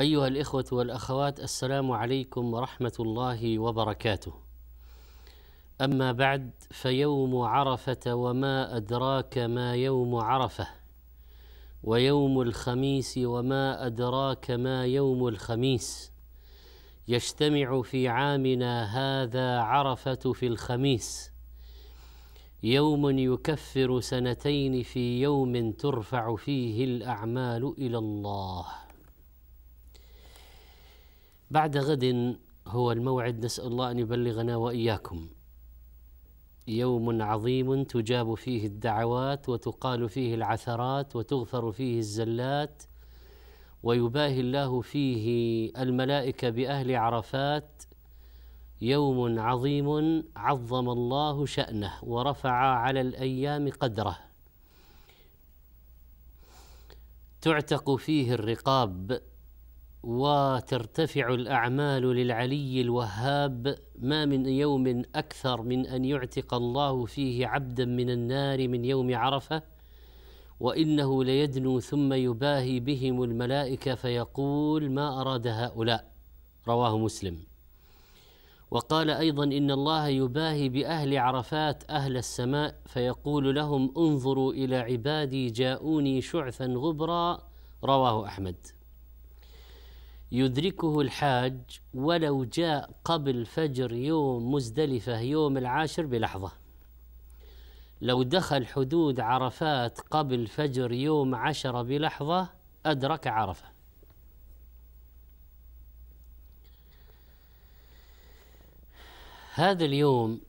أيها الإخوة والأخوات السلام عليكم ورحمة الله وبركاته. أما بعد فيوم عرفة وما أدراك ما يوم عرفة ويوم الخميس وما أدراك ما يوم الخميس يجتمع في عامنا هذا عرفة في الخميس يوم يكفر سنتين في يوم ترفع فيه الأعمال إلى الله بعد غد هو الموعد نسأل الله أن يبلغنا وإياكم يوم عظيم تجاب فيه الدعوات وتقال فيه العثرات وتغفر فيه الزلات ويباهي الله فيه الملائكة بأهل عرفات يوم عظيم عظم الله شأنه ورفع على الأيام قدره تعتق فيه الرقاب وترتفع الاعمال للعلي الوهاب ما من يوم اكثر من ان يعتق الله فيه عبدا من النار من يوم عرفه وانه ليدنو ثم يباهي بهم الملائكه فيقول ما اراد هؤلاء رواه مسلم وقال ايضا ان الله يباهي باهل عرفات اهل السماء فيقول لهم انظروا الى عبادي جاءوني شعثا غبرا رواه احمد يدركه الحاج ولو جاء قبل فجر يوم مزدلفة يوم العاشر بلحظة لو دخل حدود عرفات قبل فجر يوم عشرة بلحظة أدرك عرفة هذا اليوم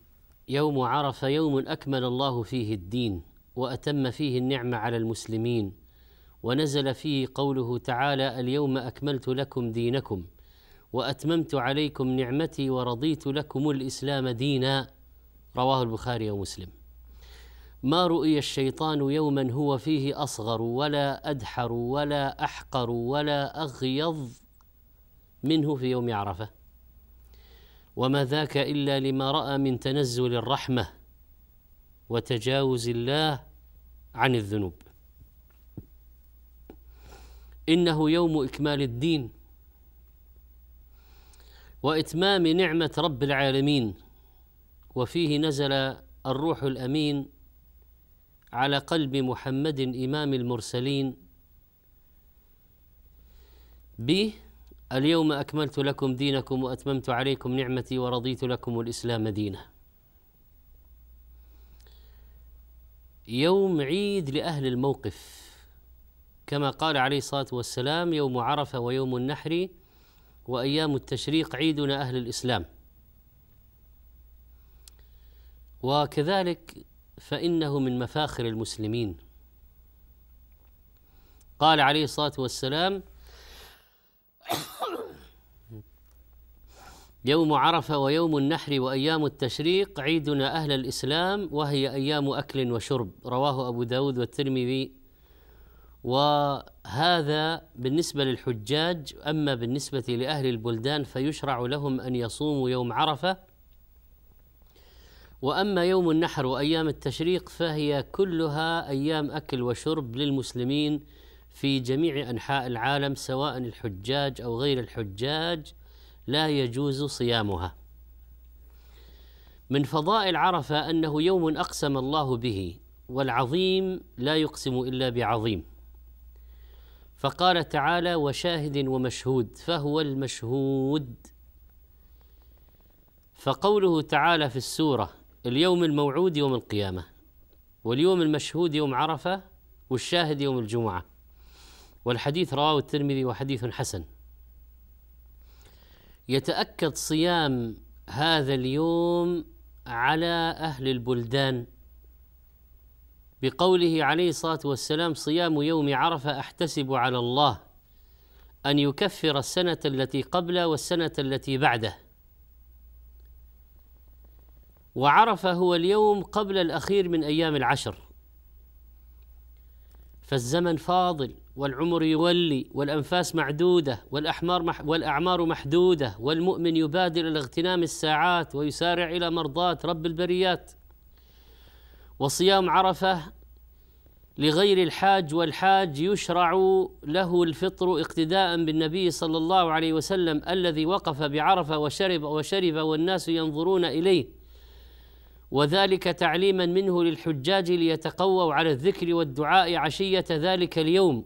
يوم عرفة يوم أكمل الله فيه الدين وأتم فيه النعمة على المسلمين ونزل فيه قوله تعالى اليوم اكملت لكم دينكم واتممت عليكم نعمتي ورضيت لكم الاسلام دينا رواه البخاري ومسلم ما رؤي الشيطان يوما هو فيه اصغر ولا ادحر ولا احقر ولا اغيظ منه في يوم عرفه وما ذاك الا لما راى من تنزل الرحمه وتجاوز الله عن الذنوب إنه يوم إكمال الدين وإتمام نعمة رب العالمين وفيه نزل الروح الأمين على قلب محمد إمام المرسلين به اليوم أكملت لكم دينكم وأتممت عليكم نعمتي ورضيت لكم الإسلام دينا يوم عيد لأهل الموقف كما قال عليه الصلاة والسلام يوم عرفة ويوم النحر وأيام التشريق عيدنا أهل الإسلام وكذلك فإنه من مفاخر المسلمين قال عليه الصلاة والسلام يوم عرفة ويوم النحر وأيام التشريق عيدنا أهل الإسلام وهي أيام أكل وشرب رواه أبو داود والترمذي وهذا بالنسبة للحجاج أما بالنسبة لأهل البلدان فيشرع لهم أن يصوموا يوم عرفة وأما يوم النحر وأيام التشريق فهي كلها أيام أكل وشرب للمسلمين في جميع أنحاء العالم سواء الحجاج أو غير الحجاج لا يجوز صيامها من فضائل عرفة أنه يوم أقسم الله به والعظيم لا يقسم إلا بعظيم فقال تعالى وشاهد ومشهود فهو المشهود فقوله تعالى في السوره اليوم الموعود يوم القيامه واليوم المشهود يوم عرفه والشاهد يوم الجمعه والحديث رواه الترمذي وحديث حسن يتاكد صيام هذا اليوم على اهل البلدان بقوله عليه الصلاه والسلام صيام يوم عرفه احتسب على الله ان يكفر السنه التي قبله والسنه التي بعده وعرفه هو اليوم قبل الاخير من ايام العشر فالزمن فاضل والعمر يولي والانفاس معدوده والاحمار مح والاعمار محدوده والمؤمن يبادر الى اغتنام الساعات ويسارع الى مرضات رب البريات وصيام عرفه لغير الحاج والحاج يشرع له الفطر اقتداء بالنبي صلى الله عليه وسلم الذي وقف بعرفه وشرب وشرب والناس ينظرون اليه وذلك تعليما منه للحجاج ليتقووا على الذكر والدعاء عشيه ذلك اليوم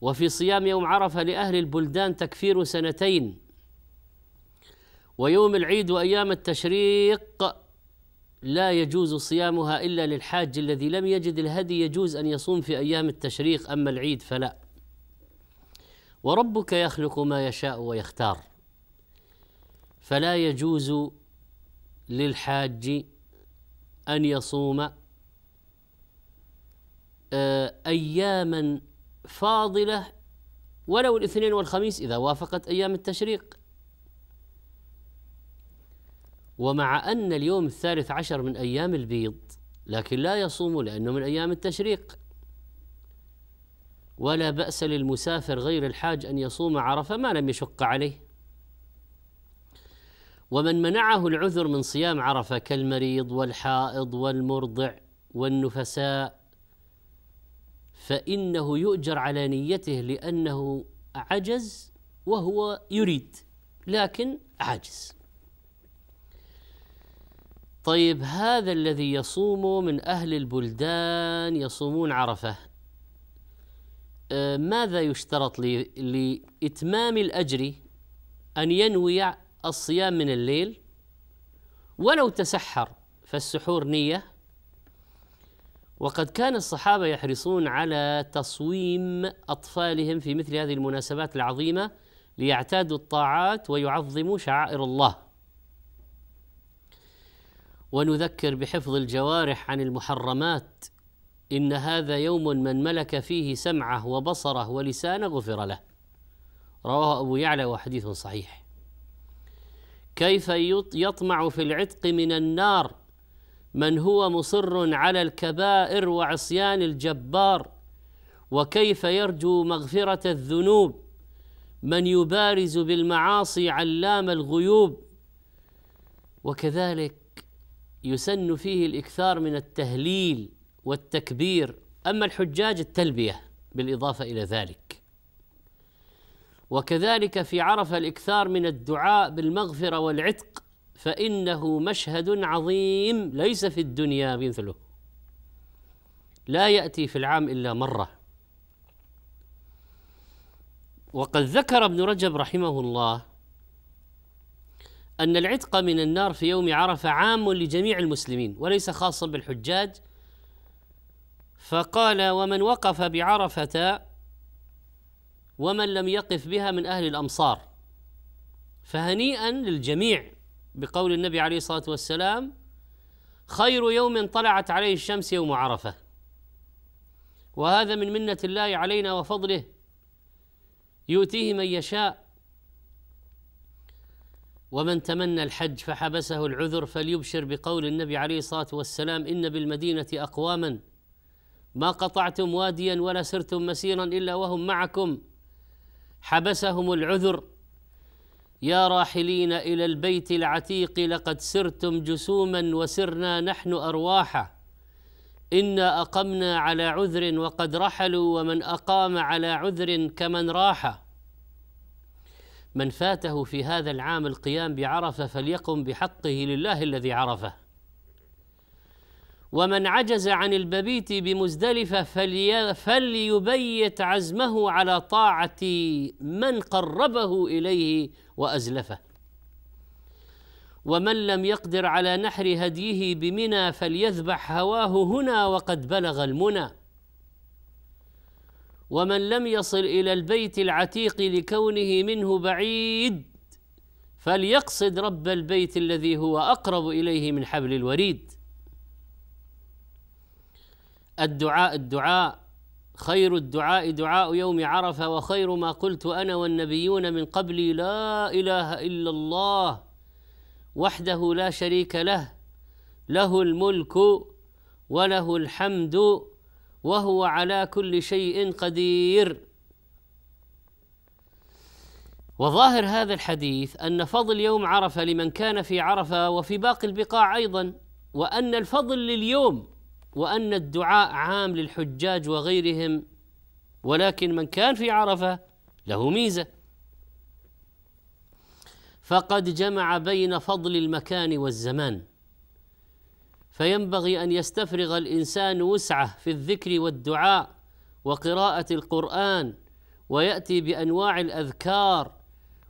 وفي صيام يوم عرفه لاهل البلدان تكفير سنتين ويوم العيد وايام التشريق لا يجوز صيامها إلا للحاج الذي لم يجد الهدي يجوز أن يصوم في أيام التشريق أما العيد فلا وربك يخلق ما يشاء ويختار فلا يجوز للحاج أن يصوم آه، أياما فاضلة ولو الاثنين والخميس إذا وافقت أيام التشريق ومع أن اليوم الثالث عشر من أيام البيض لكن لا يصوم لأنه من أيام التشريق ولا بأس للمسافر غير الحاج أن يصوم عرفة ما لم يشق عليه ومن منعه العذر من صيام عرفة كالمريض والحائض والمرضع والنفساء فإنه يؤجر على نيته لأنه عجز وهو يريد لكن عاجز طيب هذا الذي يصوم من أهل البلدان يصومون عرفة أه، ماذا يشترط لإتمام الأجر أن ينوي الصيام من الليل ولو تسحر فالسحور نية وقد كان الصحابة يحرصون على تصويم أطفالهم في مثل هذه المناسبات العظيمة ليعتادوا الطاعات ويعظموا شعائر الله ونذكر بحفظ الجوارح عن المحرمات ان هذا يوم من ملك فيه سمعه وبصره ولسانه غفر له رواه ابو يعلى وحديث صحيح كيف يطمع في العتق من النار من هو مصر على الكبائر وعصيان الجبار وكيف يرجو مغفره الذنوب من يبارز بالمعاصي علام الغيوب وكذلك يسن فيه الاكثار من التهليل والتكبير اما الحجاج التلبيه بالاضافه الى ذلك وكذلك في عرفه الاكثار من الدعاء بالمغفره والعتق فانه مشهد عظيم ليس في الدنيا مثله لا ياتي في العام الا مره وقد ذكر ابن رجب رحمه الله أن العتق من النار في يوم عرفة عام لجميع المسلمين وليس خاصا بالحجاج فقال ومن وقف بعرفة ومن لم يقف بها من أهل الأمصار فهنيئا للجميع بقول النبي عليه الصلاة والسلام خير يوم طلعت عليه الشمس يوم عرفة وهذا من منة الله علينا وفضله يؤتيه من يشاء ومن تمنى الحج فحبسه العذر فليبشر بقول النبي عليه الصلاه والسلام ان بالمدينه اقواما ما قطعتم واديا ولا سرتم مسيرا الا وهم معكم حبسهم العذر يا راحلين الى البيت العتيق لقد سرتم جسوما وسرنا نحن ارواحا انا اقمنا على عذر وقد رحلوا ومن اقام على عذر كمن راحا من فاته في هذا العام القيام بعرفه فليقم بحقه لله الذي عرفه ومن عجز عن المبيت بمزدلفه فلي فليبيت عزمه على طاعه من قربه اليه وازلفه ومن لم يقدر على نحر هديه بمنى فليذبح هواه هنا وقد بلغ المنى ومن لم يصل إلى البيت العتيق لكونه منه بعيد فليقصد رب البيت الذي هو أقرب إليه من حبل الوريد الدعاء الدعاء خير الدعاء دعاء يوم عرفة وخير ما قلت أنا والنبيون من قبلي لا إله إلا الله وحده لا شريك له له الملك وله الحمد وهو على كل شيء قدير وظاهر هذا الحديث ان فضل يوم عرفه لمن كان في عرفه وفي باقي البقاع ايضا وان الفضل لليوم وان الدعاء عام للحجاج وغيرهم ولكن من كان في عرفه له ميزه فقد جمع بين فضل المكان والزمان فينبغي ان يستفرغ الانسان وسعه في الذكر والدعاء وقراءه القران وياتي بانواع الاذكار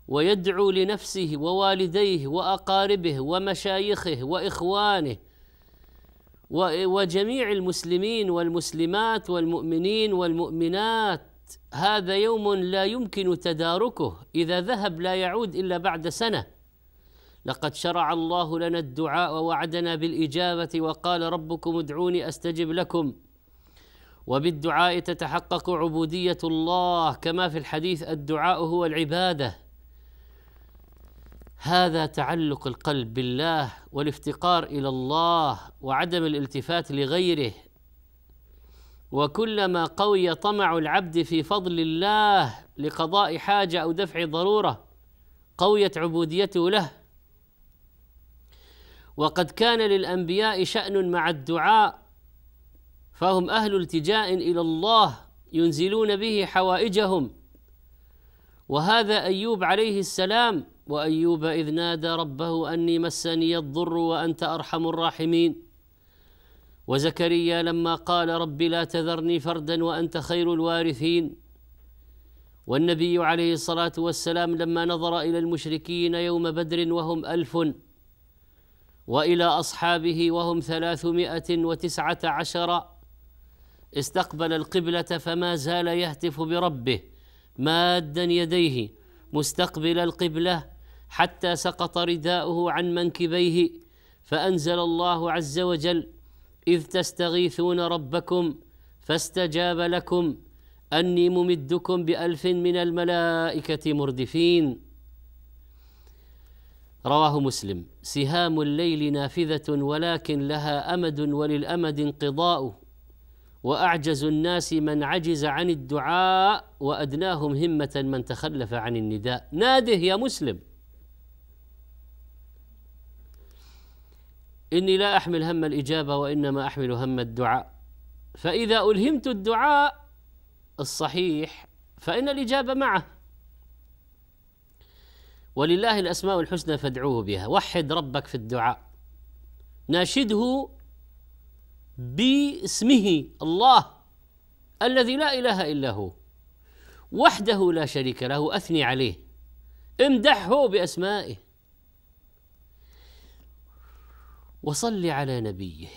ويدعو لنفسه ووالديه واقاربه ومشايخه واخوانه وجميع المسلمين والمسلمات والمؤمنين والمؤمنات هذا يوم لا يمكن تداركه اذا ذهب لا يعود الا بعد سنه لقد شرع الله لنا الدعاء ووعدنا بالاجابه وقال ربكم ادعوني استجب لكم وبالدعاء تتحقق عبوديه الله كما في الحديث الدعاء هو العباده هذا تعلق القلب بالله والافتقار الى الله وعدم الالتفات لغيره وكلما قوي طمع العبد في فضل الله لقضاء حاجه او دفع ضروره قويت عبوديته له وقد كان للانبياء شان مع الدعاء فهم اهل التجاء الى الله ينزلون به حوائجهم وهذا ايوب عليه السلام وايوب اذ نادى ربه اني مسني الضر وانت ارحم الراحمين وزكريا لما قال رب لا تذرني فردا وانت خير الوارثين والنبي عليه الصلاه والسلام لما نظر الى المشركين يوم بدر وهم الف والى اصحابه وهم ثلاثمائه وتسعه عشر استقبل القبله فما زال يهتف بربه مادا يديه مستقبل القبله حتى سقط رداؤه عن منكبيه فانزل الله عز وجل اذ تستغيثون ربكم فاستجاب لكم اني ممدكم بالف من الملائكه مردفين رواه مسلم سهام الليل نافذة ولكن لها أمد وللأمد انقضاء وأعجز الناس من عجز عن الدعاء وأدناهم همة من تخلف عن النداء ناده يا مسلم إني لا أحمل هم الإجابة وإنما أحمل هم الدعاء فإذا ألهمت الدعاء الصحيح فإن الإجابة معه ولله الاسماء الحسنى فادعوه بها وحد ربك في الدعاء ناشده باسمه الله الذي لا اله الا هو وحده لا شريك له اثني عليه امدحه باسمائه وصل على نبيه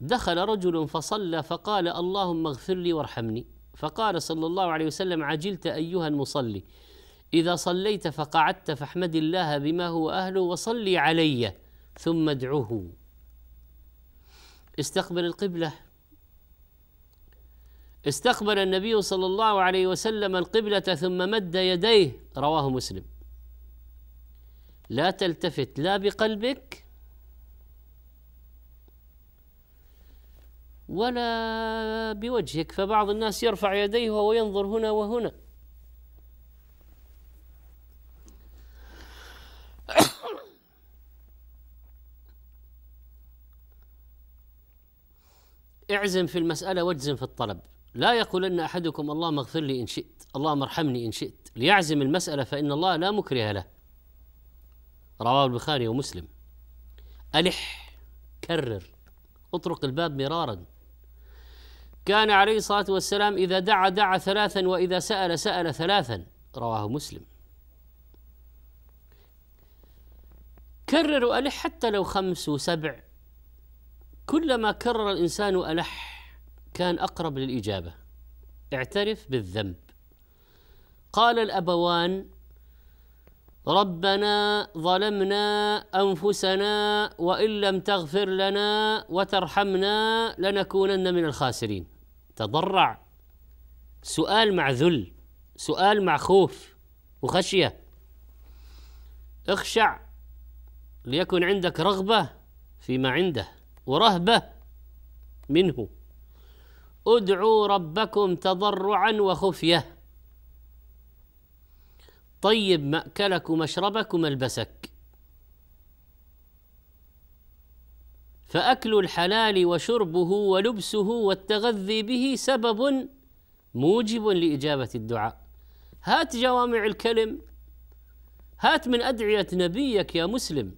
دخل رجل فصلى فقال اللهم اغفر لي وارحمني فقال صلى الله عليه وسلم عجلت ايها المصلي إذا صليت فقعدت فاحمد الله بما هو أهله وصلي علي ثم ادعه استقبل القبلة استقبل النبي صلى الله عليه وسلم القبلة ثم مد يديه رواه مسلم لا تلتفت لا بقلبك ولا بوجهك فبعض الناس يرفع يديه وهو ينظر هنا وهنا اعزم في المسألة واجزم في الطلب لا يقول أن أحدكم اللهم اغفر لي إن شئت اللهم ارحمني إن شئت ليعزم المسألة فإن الله لا مكره له رواه البخاري ومسلم ألح كرر اطرق الباب مرارا كان عليه الصلاة والسلام إذا دعا دعا ثلاثا وإذا سأل سأل ثلاثا رواه مسلم كرر وألح حتى لو خمس وسبع كلما كرر الإنسان ألح كان أقرب للإجابة اعترف بالذنب قال الأبوان ربنا ظلمنا أنفسنا وإن لم تغفر لنا وترحمنا لنكونن من الخاسرين تضرع سؤال مع ذل سؤال مع خوف وخشية اخشع ليكن عندك رغبة فيما عنده ورهبة منه ادعوا ربكم تضرعا وخفية طيب مأكلك ومشربك وملبسك فأكل الحلال وشربه ولبسه والتغذي به سبب موجب لإجابة الدعاء هات جوامع الكلم هات من أدعية نبيك يا مسلم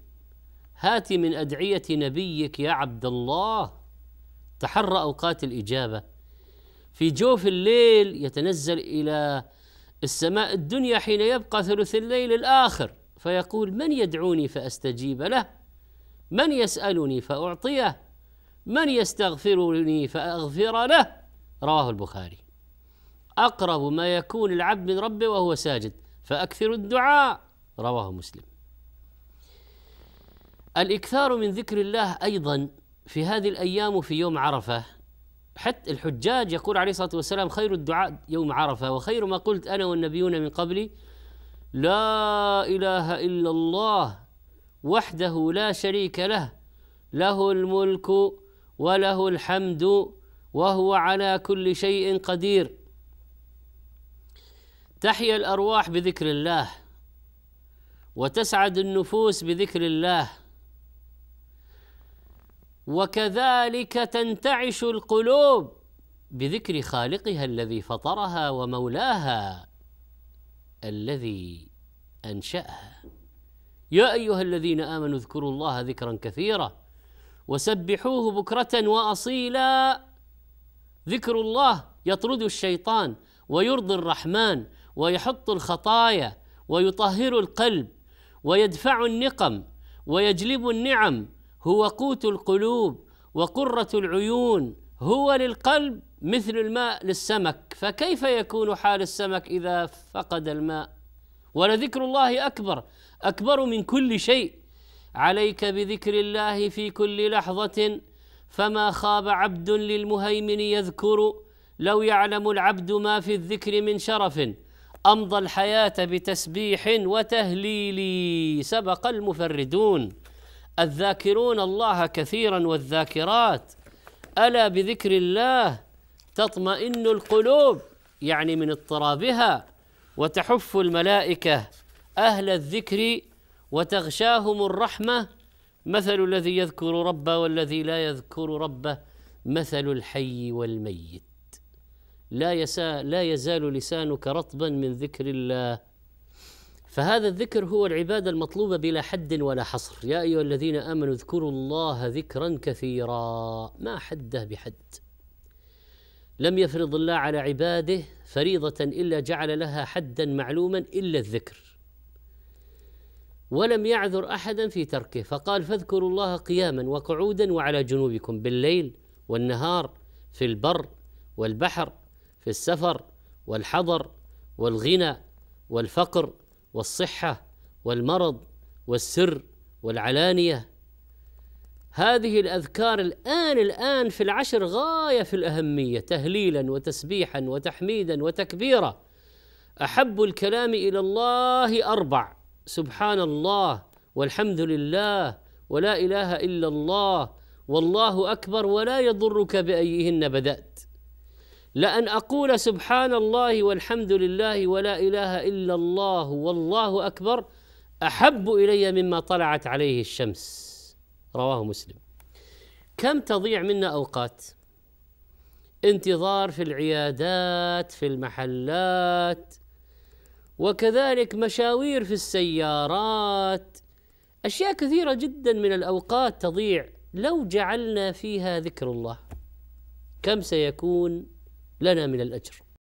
هات من أدعية نبيك يا عبد الله تحرى أوقات الإجابة في جوف الليل يتنزل إلى السماء الدنيا حين يبقى ثلث الليل الآخر فيقول من يدعوني فأستجيب له من يسألني فأعطيه من يستغفرني فأغفر له رواه البخاري أقرب ما يكون العبد من ربه وهو ساجد فأكثر الدعاء رواه مسلم الإكثار من ذكر الله أيضا في هذه الأيام وفي يوم عرفة حتى الحجاج يقول عليه الصلاة والسلام خير الدعاء يوم عرفة وخير ما قلت أنا والنبيون من قبلي لا إله إلا الله وحده لا شريك له له الملك وله الحمد وهو على كل شيء قدير تحيا الأرواح بذكر الله وتسعد النفوس بذكر الله وكذلك تنتعش القلوب بذكر خالقها الذي فطرها ومولاها الذي انشاها يا ايها الذين امنوا اذكروا الله ذكرا كثيرا وسبحوه بكره واصيلا ذكر الله يطرد الشيطان ويرضي الرحمن ويحط الخطايا ويطهر القلب ويدفع النقم ويجلب النعم هو قوت القلوب وقرة العيون هو للقلب مثل الماء للسمك فكيف يكون حال السمك إذا فقد الماء ولذكر الله أكبر أكبر من كل شيء عليك بذكر الله في كل لحظة فما خاب عبد للمهيمن يذكر لو يعلم العبد ما في الذكر من شرف أمضى الحياة بتسبيح وتهليل سبق المفردون الذاكرون الله كثيرا والذاكرات ألا بذكر الله تطمئن القلوب يعني من اضطرابها وتحف الملائكة أهل الذكر وتغشاهم الرحمة مثل الذي يذكر ربه والذي لا يذكر ربه مثل الحي والميت لا, يسا لا يزال لسانك رطبا من ذكر الله فهذا الذكر هو العباده المطلوبه بلا حد ولا حصر يا ايها الذين امنوا اذكروا الله ذكرا كثيرا ما حده بحد لم يفرض الله على عباده فريضه الا جعل لها حدا معلوما الا الذكر ولم يعذر احدا في تركه فقال فاذكروا الله قياما وقعودا وعلى جنوبكم بالليل والنهار في البر والبحر في السفر والحضر والغنى والفقر والصحه والمرض والسر والعلانيه هذه الاذكار الان الان في العشر غايه في الاهميه تهليلا وتسبيحا وتحميدا وتكبيرا احب الكلام الى الله اربع سبحان الله والحمد لله ولا اله الا الله والله اكبر ولا يضرك بايهن بدات لأن أقول سبحان الله والحمد لله ولا إله إلا الله والله أكبر أحب إلي مما طلعت عليه الشمس رواه مسلم كم تضيع منا أوقات انتظار في العيادات في المحلات وكذلك مشاوير في السيارات اشياء كثيره جدا من الاوقات تضيع لو جعلنا فيها ذكر الله كم سيكون لنا من الأجر